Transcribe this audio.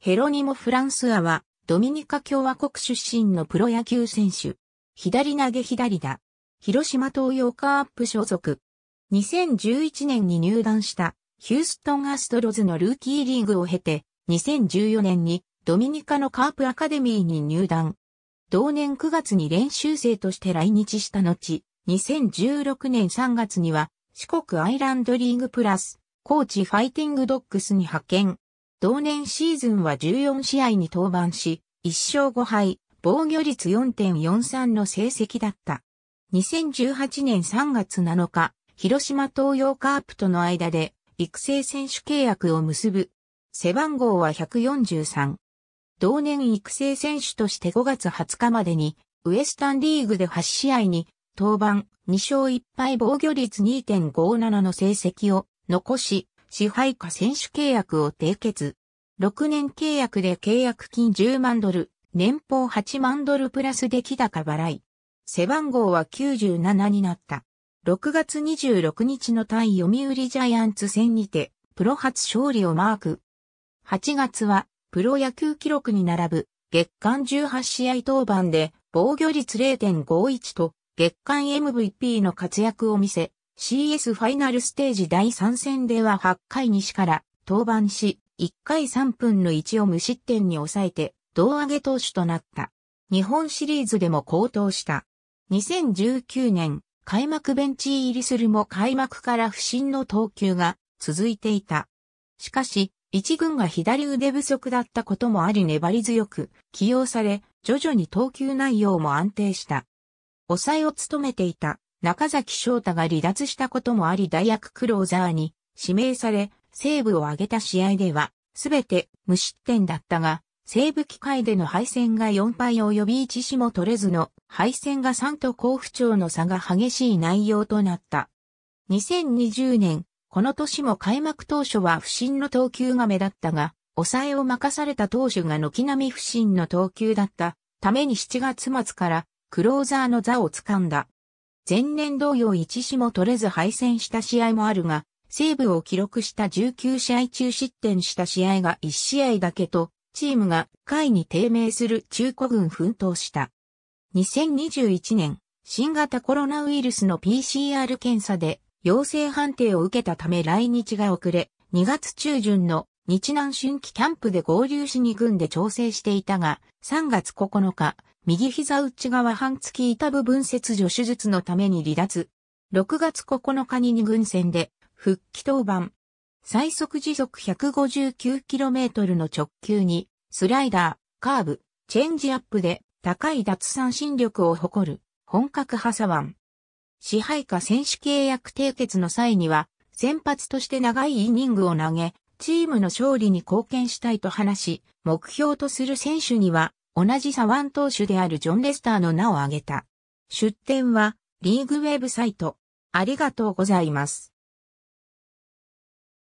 ヘロニモ・フランスアは、ドミニカ共和国出身のプロ野球選手。左投げ左打。広島東洋カープ所属。2011年に入団したヒューストンアストロズのルーキーリーグを経て、2014年にドミニカのカープアカデミーに入団。同年9月に練習生として来日した後、2016年3月には四国アイランドリーグプラス、コーチファイティングドッグスに派遣。同年シーズンは14試合に登板し、1勝5敗、防御率4.43の成績だった。2018年3月7日、広島東洋カープとの間で育成選手契約を結ぶ。背番号は143。同年育成選手として5月20日までに、ウエスタンリーグで8試合に登板、2勝1敗防御率2.57の成績を残し、支配下選手契約を締結。6年契約で契約金10万ドル、年俸8万ドルプラス出来高払い。背番号は97になった。6月26日の対読売ジャイアンツ戦にて、プロ初勝利をマーク。8月は、プロ野球記録に並ぶ、月間18試合登板で、防御率0.51と、月間 MVP の活躍を見せ、CS ファイナルステージ第3戦では8回西から登板し、1回3分の1を無失点に抑えて、胴上げ投手となった。日本シリーズでも高騰した。2019年、開幕ベンチ入りするも開幕から不振の投球が続いていた。しかし、一軍が左腕不足だったこともあり粘り強く起用され、徐々に投球内容も安定した。抑えを務めていた中崎翔太が離脱したこともあり大役クローザーに指名され、セーブを挙げた試合では、すべて無失点だったが、西部機会での敗戦が4敗及び1死も取れずの敗戦が3と甲府調の差が激しい内容となった。2020年、この年も開幕当初は不審の投球が目立ったが、抑えを任された投手が軒並み不審の投球だったために7月末からクローザーの座を掴んだ。前年同様1試も取れず敗戦した試合もあるが、セーブを記録した19試合中失点した試合が1試合だけと、チームが下位に低迷する中古軍奮闘した。2021年、新型コロナウイルスの PCR 検査で陽性判定を受けたため来日が遅れ、2月中旬の日南春季キャンプで合流しに軍で調整していたが、3月9日、右膝内側半月板部分切除手術のために離脱。6月9日に2軍戦で復帰登板。最速時速 159km の直球にスライダー、カーブ、チェンジアップで高い脱三振力を誇る本格派左腕。支配下選手契約締結の際には先発として長いイニングを投げ、チームの勝利に貢献したいと話し、目標とする選手には同じサワン投手であるジョン・レスターの名を挙げた。出典は、リーグウェブサイト。ありがとうございます。